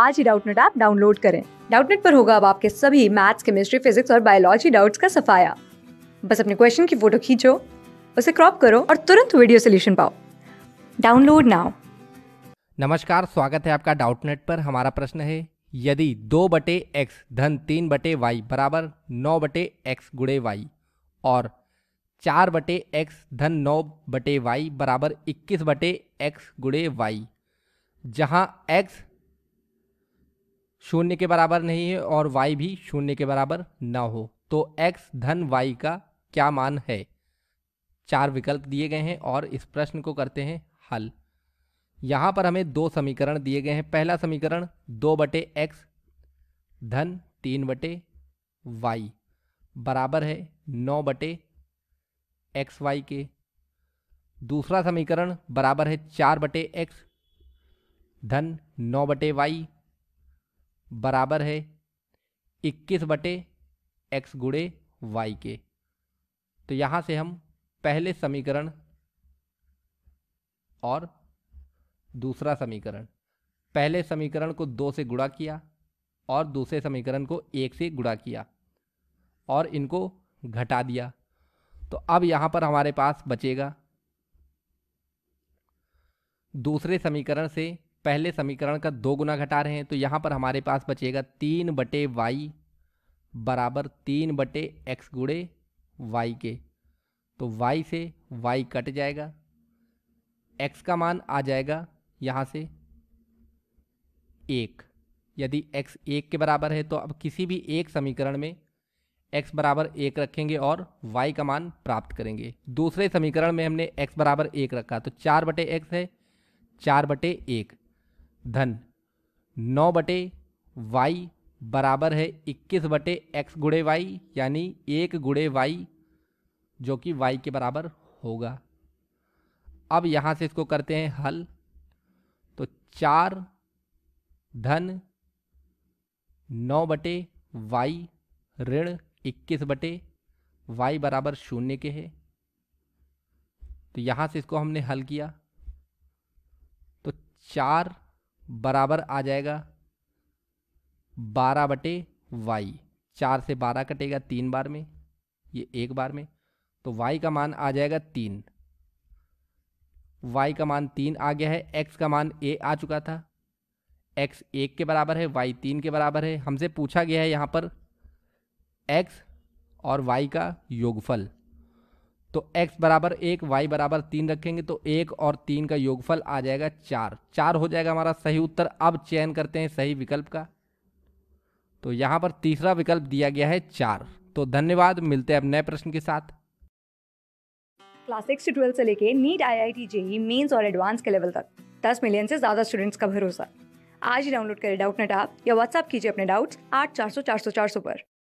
आज ही Doubtnut app download करें डाउटनेट पर होगा अब आपके सभी मैथ्स केमिस्ट्री फिजिक्स और बायोलॉजी डाउट्स का सफाया बस अपने क्वेश्चन की फोटो खींचो उसे क्रॉप करो और तुरंत वीडियो सोल्यूशन पाओ डाउनलोड नाउ नमस्कार स्वागत है आपका डाउटनेट पर हमारा प्रश्न है यदि दो बटे एक्स धन तीन बटे वाई बराबर नौ बटे एक्स गुड़े वाई और चार बटे एक्स धन नौ बटे वाई बराबर इक्कीस बटे एक्स गुड़े वाई जहाँ एक्स शून्य के बराबर नहीं है और y भी शून्य के बराबर ना हो तो x धन y का क्या मान है चार विकल्प दिए गए हैं और इस प्रश्न को करते हैं हल यहाँ पर हमें दो समीकरण दिए गए हैं पहला समीकरण दो बटे एक्स धन तीन बटे वाई बराबर है नौ बटे एक्स वाई के दूसरा समीकरण बराबर है चार बटे एक्स धन नौ बटे वाई बराबर है इक्कीस बटे एक्स गुड़े वाई के तो यहाँ से हम पहले समीकरण और दूसरा समीकरण पहले समीकरण को दो से गुणा किया और दूसरे समीकरण को एक से गुणा किया और इनको घटा दिया तो अब यहाँ पर हमारे पास बचेगा दूसरे समीकरण से पहले समीकरण का दो गुना घटा रहे हैं तो यहाँ पर हमारे पास बचेगा तीन बटे वाई बराबर तीन बटे एक्स गुड़े वाई के तो वाई से वाई कट जाएगा एक्स का मान आ जाएगा यहाँ से एक यदि एक्स एक के बराबर है तो अब किसी भी एक समीकरण में एक्स बराबर एक रखेंगे और वाई का मान प्राप्त करेंगे दूसरे समीकरण में हमने एक्स बराबर एक रखा तो चार बटे एक्स है चार बटे एक धन नौ बटे वाई बराबर है इक्कीस बटे एक्स गुड़े वाई यानी एक गुड़े वाई जो कि वाई के बराबर होगा अब यहाँ से इसको करते हैं हल तो चार धन नौ बटे वाई ऋण इक्कीस बटे वाई बराबर शून्य के है तो यहाँ से इसको हमने हल किया तो चार बराबर आ जाएगा बारह बटे वाई चार से बारह कटेगा तीन बार में ये एक बार में तो वाई का मान आ जाएगा तीन वाई का मान तीन आ गया है एक्स का मान ए आ चुका था एक्स एक के बराबर है वाई तीन के बराबर है हमसे पूछा गया है यहाँ पर एक्स और वाई का योगफल तो x बराबर एक y बराबर तीन रखेंगे तो एक और तीन का योगफल आ जाएगा चार चार हो जाएगा हमारा सही उत्तर अब चयन करते हैं सही विकल्प का तो यहाँ पर तीसरा विकल्प दिया गया है चार तो धन्यवाद मिलते हैं अब नए प्रश्न के साथ क्लास सिक्स से ट्वेल्थ से लेके NEET I I T JEE mains और एडवांस के लेवल तक दस मिलियन से ज़्यादा स्टूडेंट्स का भरोसा आज ही डाउनलोड करें डाउट नेट आप या व्हाट्सअप कीजिए अपने डाउट्स आठ चार सौ चार सौ चार सौ पर